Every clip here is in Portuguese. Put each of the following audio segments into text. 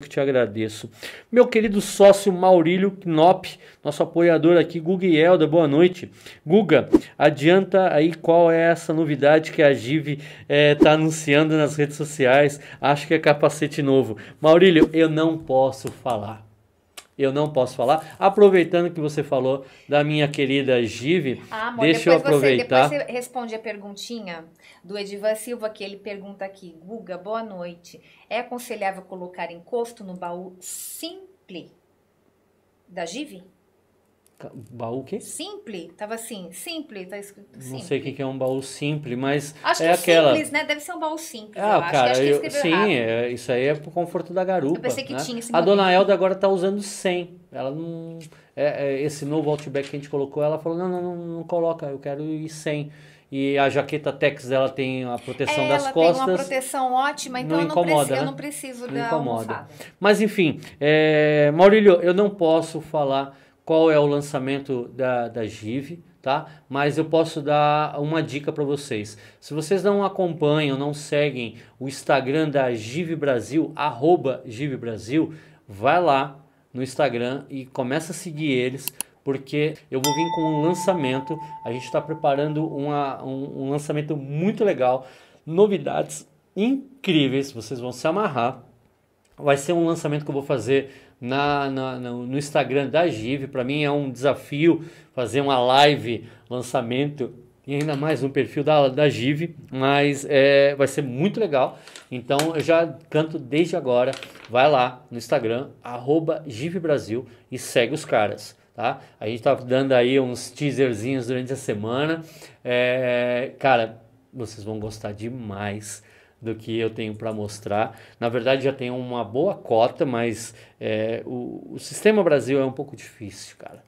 que te agradeço. Meu querido sócio Maurílio Knop, nosso apoiador aqui, Guga e boa noite. Guga, adianta aí qual é essa novidade que a Give está eh, é, anunciando nas redes sociais. Acho que é capacete novo. Maurílio, eu não posso falar eu não posso falar. Aproveitando que você falou da minha querida Give, ah, deixa eu aproveitar. Você, depois você responde a perguntinha do Edivan Silva, que ele pergunta aqui: Guga, boa noite. É aconselhável colocar encosto no baú simples da Give? Baú o quê? Simple, tava assim, simple, tá escrito simple. Não sei o que é um baú simples, mas acho é aquela... simples, né? Deve ser um baú simples, ah, eu acho. Cara, acho eu... sim, é, isso aí é pro conforto da garupa, Eu pensei que né? tinha esse A dona Elda agora tá usando 100. Ela não é, é, esse novo Outback que a gente colocou, ela falou: "Não, não, não, não coloca, eu quero ir 100" e a jaqueta Tex ela tem a proteção é, das ela costas. Ela tem uma proteção ótima, então não eu, incomoda, não preci né? eu não preciso não da incomoda. Almofada. Mas enfim, é, Maurílio, eu não posso falar qual é o lançamento da, da GIV, tá? Mas eu posso dar uma dica para vocês. Se vocês não acompanham, não seguem o Instagram da GIV Brasil, arroba GIV Brasil, vai lá no Instagram e começa a seguir eles, porque eu vou vir com um lançamento. A gente está preparando uma, um, um lançamento muito legal, novidades incríveis, vocês vão se amarrar vai ser um lançamento que eu vou fazer na, na, no Instagram da Give. Para mim é um desafio fazer uma live lançamento e ainda mais no perfil da, da Give, mas é, vai ser muito legal. Então eu já canto desde agora. Vai lá no Instagram, arroba Give Brasil e segue os caras. Tá? A gente tá dando aí uns teaserzinhos durante a semana. É, cara, vocês vão gostar demais do que eu tenho para mostrar. Na verdade, já tenho uma boa cota, mas é, o, o sistema Brasil é um pouco difícil, cara.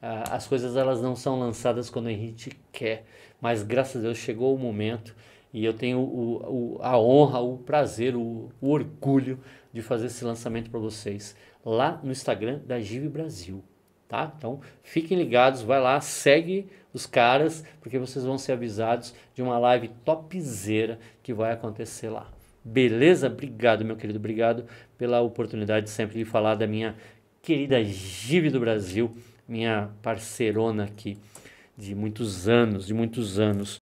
Ah, as coisas elas não são lançadas quando a gente quer, mas graças a Deus chegou o momento e eu tenho o, o, a honra, o prazer, o, o orgulho de fazer esse lançamento para vocês lá no Instagram da Give Brasil tá? Então fiquem ligados, vai lá, segue os caras, porque vocês vão ser avisados de uma live topzera que vai acontecer lá. Beleza? Obrigado, meu querido, obrigado pela oportunidade sempre de falar da minha querida Give do Brasil, minha parceirona aqui de muitos anos, de muitos anos.